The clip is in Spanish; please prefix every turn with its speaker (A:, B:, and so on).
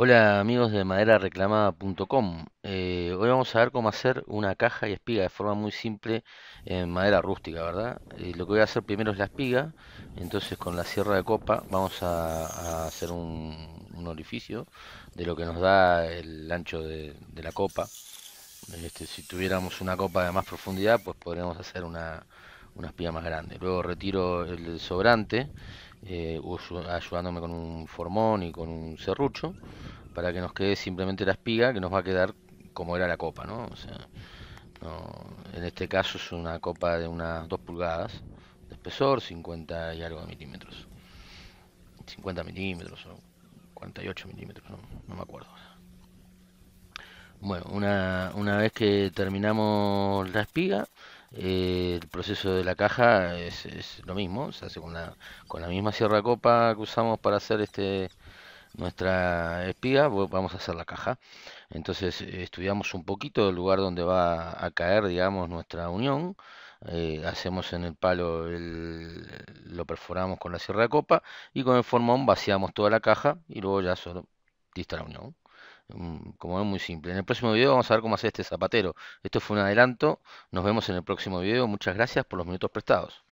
A: Hola amigos de maderareclamada.com eh, Hoy vamos a ver cómo hacer una caja y espiga de forma muy simple en madera rústica, ¿verdad? Eh, lo que voy a hacer primero es la espiga Entonces con la sierra de copa vamos a, hacer un, orificio de lo que nos da el ancho de, la copa este, Si tuviéramos una copa de más profundidad pues podríamos hacer una, espiga más grande Luego retiro el sobrante eh, ayudándome con un formón y con un serrucho para que nos quede simplemente la espiga que nos va a quedar como era la copa, ¿no? en este caso es una copa de unas 2 pulgadas de espesor, 50 y algo de milímetros. 50 milímetros o 48 milímetros, no, me acuerdo. Bueno, una, una, vez que terminamos la espiga, eh, el proceso de la caja es, es, lo mismo, se hace con la, con la misma sierra copa que usamos para hacer este nuestra espiga, vamos a hacer la caja. Entonces eh, estudiamos un poquito el lugar donde va a caer, digamos, nuestra unión. Eh, hacemos en el palo, lo perforamos con la sierra de copa y con el formón vaciamos toda la caja y luego ya solo dista la unión. Mm, como es muy simple. En el próximo video vamos a ver cómo hacer este zapatero. Esto fue un adelanto. Nos vemos en el próximo video. Muchas gracias por los minutos prestados.